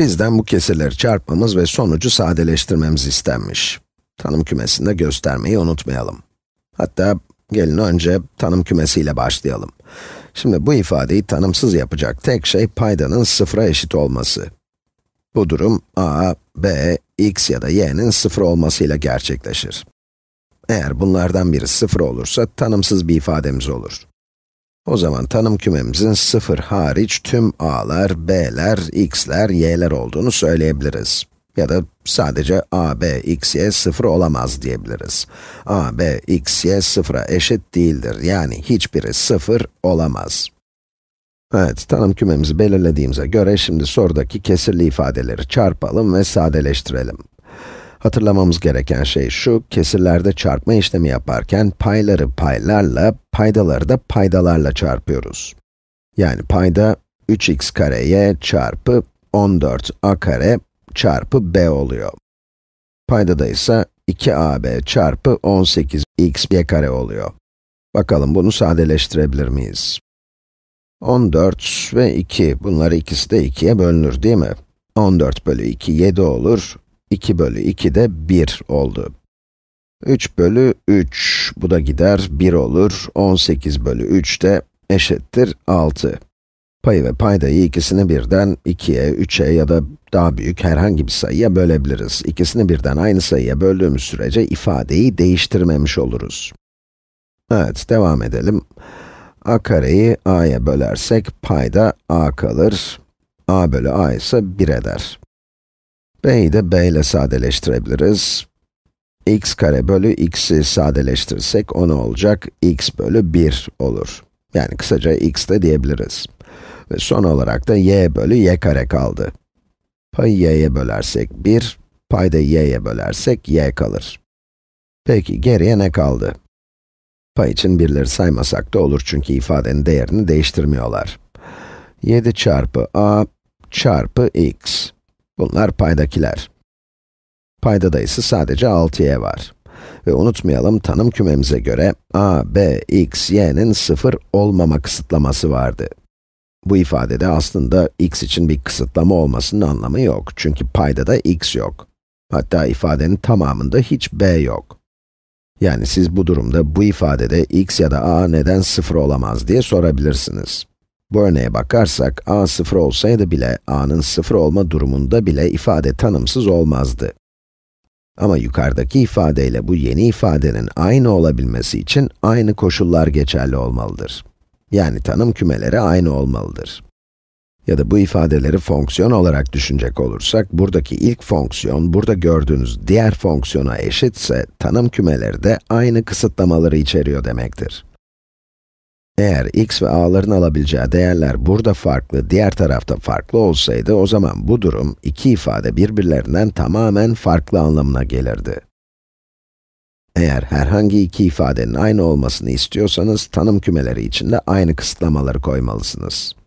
Bizden bu kesirleri çarpmamız ve sonucu sadeleştirmemiz istenmiş. Tanım kümesinde göstermeyi unutmayalım. Hatta gelin önce tanım kümesiyle başlayalım. Şimdi bu ifadeyi tanımsız yapacak tek şey paydanın sıfıra eşit olması. Bu durum a, b, x ya da y'nin sıfır olmasıyla gerçekleşir. Eğer bunlardan biri sıfır olursa tanımsız bir ifademiz olur. O zaman tanım kümemizin 0 hariç tüm a'lar, b'ler, x'ler, y'ler olduğunu söyleyebiliriz. Ya da sadece a, b, x, y 0 olamaz diyebiliriz. a, b, x, y 0'a eşit değildir. Yani hiçbiri 0 olamaz. Evet, tanım kümemizi belirlediğimize göre şimdi sorudaki kesirli ifadeleri çarpalım ve sadeleştirelim. Hatırlamamız gereken şey şu, kesirlerde çarpma işlemi yaparken payları paylarla, paydaları da paydalarla çarpıyoruz. Yani payda 3x kareye çarpı 14a kare çarpı b oluyor. Paydada ise 2ab çarpı 18xy kare oluyor. Bakalım bunu sadeleştirebilir miyiz? 14 ve 2, bunlar ikisi de 2'ye bölünür değil mi? 14 bölü 2, 7 olur. 2 bölü 2 de 1 oldu. 3 bölü 3, bu da gider 1 olur. 18 bölü 3 de eşittir 6. Payı ve paydayı ikisini birden 2'ye, 3'e ya da daha büyük herhangi bir sayıya bölebiliriz. İkisini birden aynı sayıya böldüğümüz sürece ifadeyi değiştirmemiş oluruz. Evet, devam edelim. a kareyi a'ya bölersek payda a kalır. a bölü a ise 1 eder b'yi de b ile sadeleştirebiliriz. x kare bölü x'i sadeleştirirsek o ne olacak? x bölü 1 olur. Yani kısaca x de diyebiliriz. Ve son olarak da y bölü y kare kaldı. Payı y'ye bölersek 1, payda y'ye bölersek y kalır. Peki geriye ne kaldı? Pay için birleri saymasak da olur çünkü ifadenin değerini değiştirmiyorlar. 7 çarpı a çarpı x. Bunlar paydakiler. Paydada ise sadece 6y var. Ve unutmayalım tanım kümemize göre a, b, x, y'nin 0 olmama kısıtlaması vardı. Bu ifadede aslında x için bir kısıtlama olmasının anlamı yok. Çünkü payda da x yok. Hatta ifadenin tamamında hiç b yok. Yani siz bu durumda bu ifadede x ya da a neden 0 olamaz diye sorabilirsiniz. Bu örneğe bakarsak, a 0 olsaydı bile, a'nın 0 olma durumunda bile ifade tanımsız olmazdı. Ama yukarıdaki ifadeyle bu yeni ifadenin aynı olabilmesi için aynı koşullar geçerli olmalıdır. Yani tanım kümeleri aynı olmalıdır. Ya da bu ifadeleri fonksiyon olarak düşünecek olursak, buradaki ilk fonksiyon, burada gördüğünüz diğer fonksiyona eşitse, tanım kümeleri de aynı kısıtlamaları içeriyor demektir. Eğer x ve a'ların alabileceği değerler burada farklı, diğer tarafta farklı olsaydı, o zaman bu durum, iki ifade birbirlerinden tamamen farklı anlamına gelirdi. Eğer herhangi iki ifadenin aynı olmasını istiyorsanız, tanım kümeleri içinde aynı kısıtlamaları koymalısınız.